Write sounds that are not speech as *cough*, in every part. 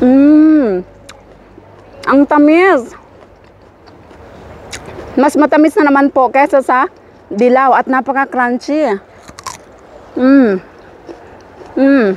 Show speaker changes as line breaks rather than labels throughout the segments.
Mmm. Ang tamis. Mas matamis na naman po kaysa sa dilaw at napaka-crunchy. Mmm. Mmm.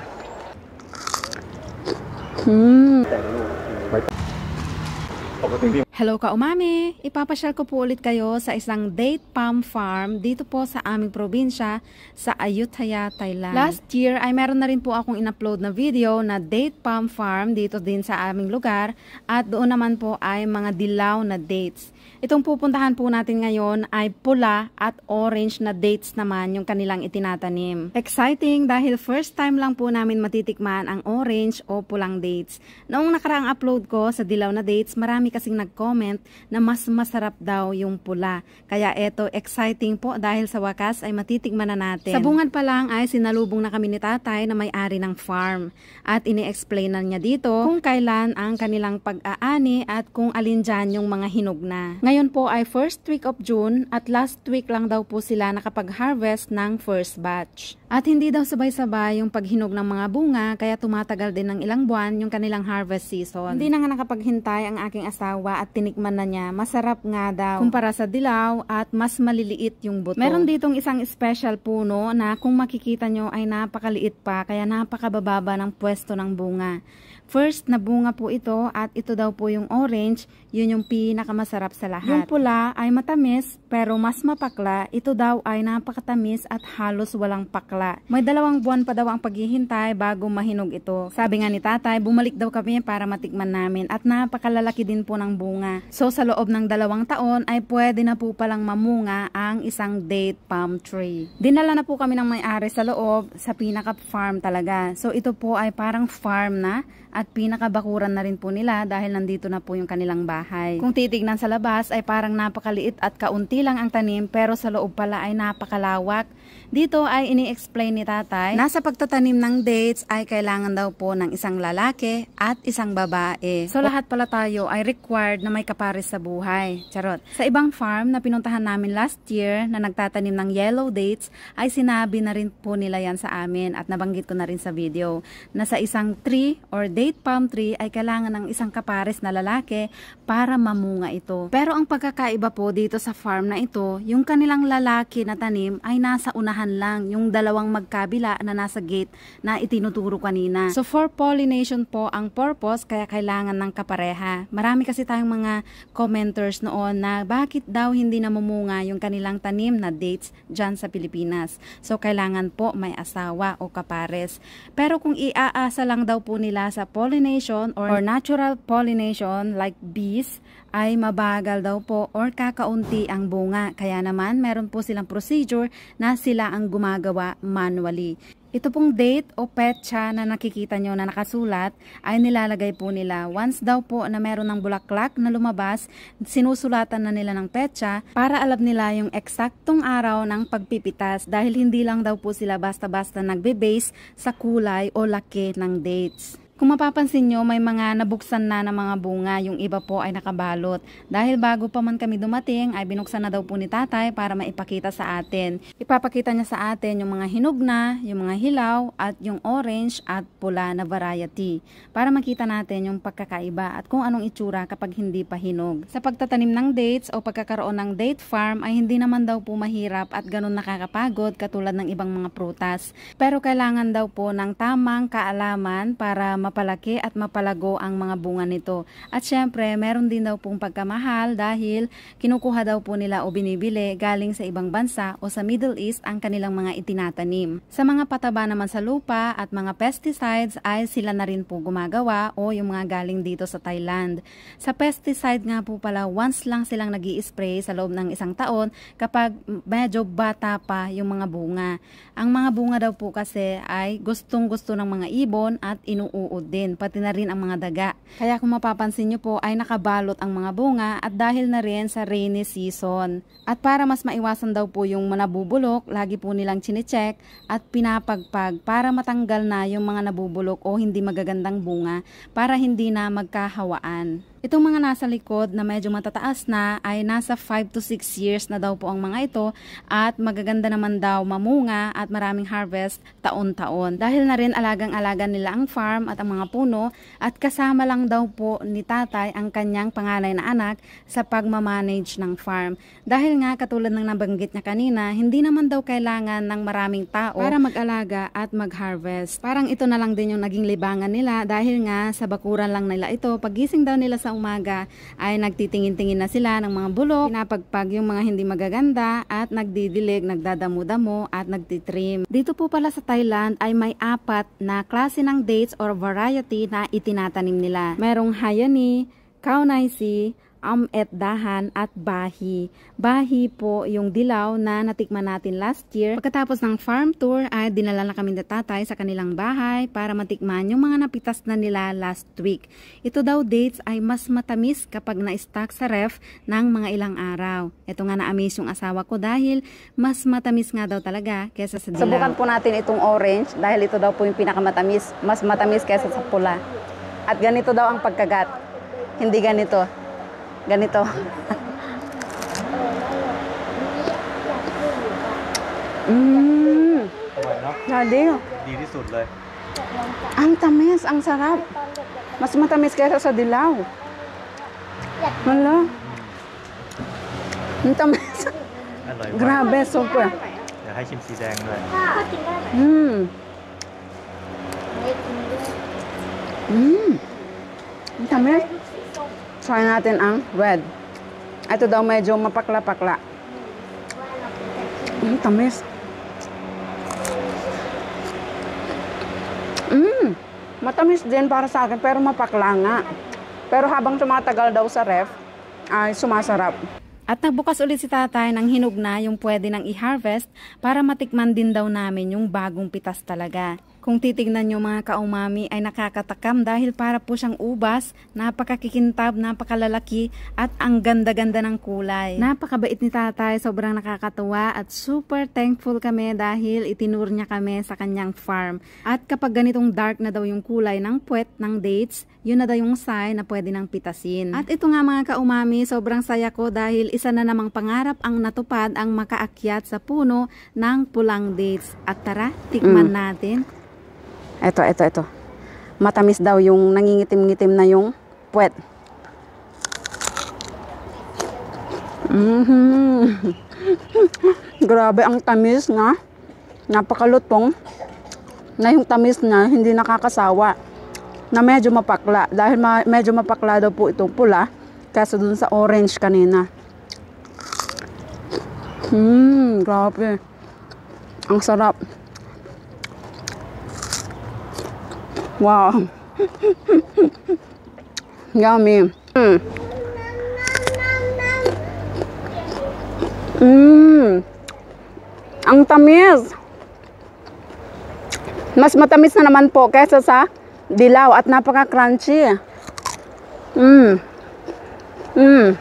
Mmm.
Hello ka umami! Ipapasyal ko po ulit kayo sa isang date palm farm dito po sa aming probinsya sa Ayutthaya, Thailand. Last year ay meron na rin po akong in-upload na video na date palm farm dito din sa aming lugar at doon naman po ay mga dilaw na dates. Itong pupuntahan po natin ngayon ay pula at orange na dates naman yung kanilang itinatanim. Exciting dahil first time lang po namin matitikman ang orange o pulang dates. Noong nakaraang upload ko sa dilaw na dates, marami kasing nag comment na mas masarap daw yung pula. Kaya eto, exciting po dahil sa wakas ay matitikman na natin. Sa bungad pa lang ay sinalubong na kami ni tatay na may-ari ng farm. At ini-explain na niya dito kung kailan ang kanilang pag-aani at kung alin dyan yung mga hinog na. Ngayon po ay first week of June at last week lang daw po sila nakapag-harvest ng first batch. At hindi daw sabay-sabay yung paghinog ng mga bunga kaya tumatagal din ng ilang buwan yung kanilang harvest season. Hindi na nga nakapaghintay ang aking asawa at tinikman na niya, masarap nga daw kumpara sa dilaw at mas maliliit yung buto. Meron ditong isang special puno na kung makikita nyo ay napakaliit pa kaya napakabababa ng pwesto ng bunga. First, nabunga po ito at ito daw po yung orange, yun yung pinakamasarap sa lahat. Yung pula ay matamis pero mas mapakla, ito daw ay napakatamis at halos walang pakla. May dalawang buwan pa daw ang paghihintay bago mahinog ito. Sabi nga ni tatay, bumalik daw kami para matikman namin at napakalalaki din po ng bunga. So sa loob ng dalawang taon ay pwede na po palang mamunga ang isang date palm tree. Dinala na po kami ng may-ari sa loob sa pinaka farm talaga. So ito po ay parang farm na at pinakabakuran na rin po nila dahil nandito na po yung kanilang bahay. Kung titignan sa labas ay parang napakaliit at kaunti lang ang tanim pero sa loob pala ay napakalawak. Dito ay ini-explain ni tatay, nasa pagtatanim ng dates ay kailangan daw po ng isang lalaki at isang babae. So lahat pala tayo ay required na may kapares sa buhay. Charot. Sa ibang farm na pinuntahan namin last year na nagtatanim ng yellow dates ay sinabi na rin po nila yan sa amin at nabanggit ko na rin sa video na sa isang tree or date date palm tree ay kailangan ng isang kapares na lalaki para mamunga ito. Pero ang pagkakaiba po dito sa farm na ito, yung kanilang lalaki na tanim ay nasa unahan lang, yung dalawang magkabila na nasa gate na itinuturo kanina. So for pollination po ang purpose kaya kailangan ng kapareha. Marami kasi tayong mga commenters noon na bakit daw hindi namumunga yung kanilang tanim na dates dyan sa Pilipinas. So kailangan po may asawa o kapares. Pero kung iaasa lang daw po nila sa pollination or, natural pollination like bees ay mabagal daw po or kakaunti ang bunga. Kaya naman meron po silang procedure na sila ang gumagawa manually. Ito pong date o petsa na nakikita nyo na nakasulat ay nilalagay po nila. Once daw po na meron ng bulaklak na lumabas, sinusulatan na nila ng petsa para alam nila yung eksaktong araw ng pagpipitas dahil hindi lang daw po sila basta-basta nagbe-base sa kulay o laki ng dates. Kung mapapansin nyo, may mga nabuksan na ng mga bunga, yung iba po ay nakabalot. Dahil bago pa man kami dumating, ay binuksan na daw po ni tatay para maipakita sa atin. Ipapakita niya sa atin yung mga hinog na, yung mga hilaw, at yung orange at pula na variety. Para makita natin yung pagkakaiba at kung anong itsura kapag hindi pa hinog. Sa pagtatanim ng dates o pagkakaroon ng date farm, ay hindi naman daw po mahirap at ganun nakakapagod katulad ng ibang mga prutas. Pero kailangan daw po ng tamang kaalaman para mapalaki at mapalago ang mga bunga nito. At syempre, meron din daw pong pagkamahal dahil kinukuha daw po nila o binibili galing sa ibang bansa o sa Middle East ang kanilang mga itinatanim. Sa mga pataba naman sa lupa at mga pesticides ay sila na rin po gumagawa o yung mga galing dito sa Thailand. Sa pesticide nga po pala, once lang silang nag spray sa loob ng isang taon kapag medyo bata pa yung mga bunga. Ang mga bunga daw po kasi ay gustong gusto ng mga ibon at inuuwi nanonood din, pati na rin ang mga daga. Kaya kung mapapansin nyo po ay nakabalot ang mga bunga at dahil na rin sa rainy season. At para mas maiwasan daw po yung mga nabubulok, lagi po nilang chinecheck at pinapagpag para matanggal na yung mga nabubulok o hindi magagandang bunga para hindi na magkahawaan. Itong mga nasa likod na medyo matataas na ay nasa 5 to 6 years na daw po ang mga ito at magaganda naman daw mamunga at maraming harvest taon-taon. Dahil na rin alagang-alaga nila ang farm at ang mga puno at kasama lang daw po ni tatay ang kanyang panganay na anak sa pagmamanage ng farm. Dahil nga katulad ng nabanggit niya kanina, hindi naman daw kailangan ng maraming tao para mag-alaga at mag-harvest. Parang ito na lang din yung naging libangan nila dahil nga sa bakuran lang nila ito. Pagising daw nila sa umaga ay nagtitingin-tingin na sila ng mga bulok, pinapagpag yung mga hindi magaganda at nagdidilig, nagdadamo-damo at nagtitrim. Dito po pala sa Thailand ay may apat na klase ng dates or variety na itinatanim nila. Merong Hayani, Kaunaisi, amet dahan at bahi. Bahi po yung dilaw na natikman natin last year. Pagkatapos ng farm tour ay dinala na kami ni tatay sa kanilang bahay para matikman yung mga napitas na nila last week. Ito daw dates ay mas matamis kapag na-stack sa ref ng mga ilang araw. Ito nga na-amaze yung asawa ko dahil mas matamis nga daw talaga kesa sa dilaw. Subukan po natin itong orange dahil ito daw po yung pinakamatamis. Mas matamis kesa sa pula. At ganito daw ang pagkagat. Hindi ganito. ganito.
mm. อร่อยเนาะ Dali, no? ดีที่สุดเลย Ang tamis, ang sarap. Mas matamis kaysa sa dilaw. Wala. Ang tamis. อร่อยมาก Grabe, super.
เดี๋ยวให้ชิมสีแดงด้วย
Mm. Mm. Ang tamis. Try natin ang red. Ito daw medyo mapakla-pakla. Mm, tamis. Mm, matamis din para sa akin pero mapakla nga. Pero habang tumatagal daw sa ref, ay sumasarap. At nagbukas ulit si tatay ng hinog
na yung pwede nang i-harvest para matikman din daw namin yung bagong pitas talaga. Kung titignan nyo mga kaumami ay nakakatakam dahil para po siyang ubas, napakakikintab, napakalalaki at ang ganda-ganda ng kulay. Napakabait ni tatay, sobrang nakakatuwa at super thankful kami dahil itinur niya kami sa kanyang farm. At kapag ganitong dark na daw yung kulay ng puwet ng dates, yun na daw yung sign na pwede nang pitasin. At ito nga mga kaumami, sobrang saya ko dahil isa na namang pangarap ang natupad ang makaakyat sa puno ng pulang dates. At tara, tikman mm. natin ito, ito, ito. Matamis daw yung nangingitim-ngitim na yung puwet.
Mm -hmm. *laughs* Grabe ang tamis na. Napakalutong. Na yung tamis na hindi nakakasawa. Na medyo mapakla. Dahil ma medyo mapakla daw po itong pula. Kaso dun sa orange kanina. Mmm, grabe. Ang sarap. Wow. Yummy. Mm. Mmm. Ang tamis. Mas matamis na naman po kaysa sa dilaw at napaka-crunchy. Mmm. Mmm.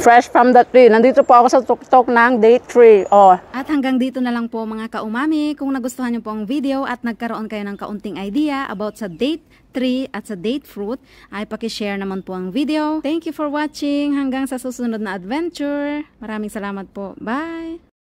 Fresh from the tree. Nandito po ako sa tuktok ng day 3. Oh.
At hanggang dito na lang po mga kaumami. Kung nagustuhan nyo po ang video at nagkaroon kayo ng kaunting idea about sa date tree at sa date fruit, ay pakishare naman po ang video. Thank you for watching. Hanggang sa susunod na adventure. Maraming salamat po. Bye!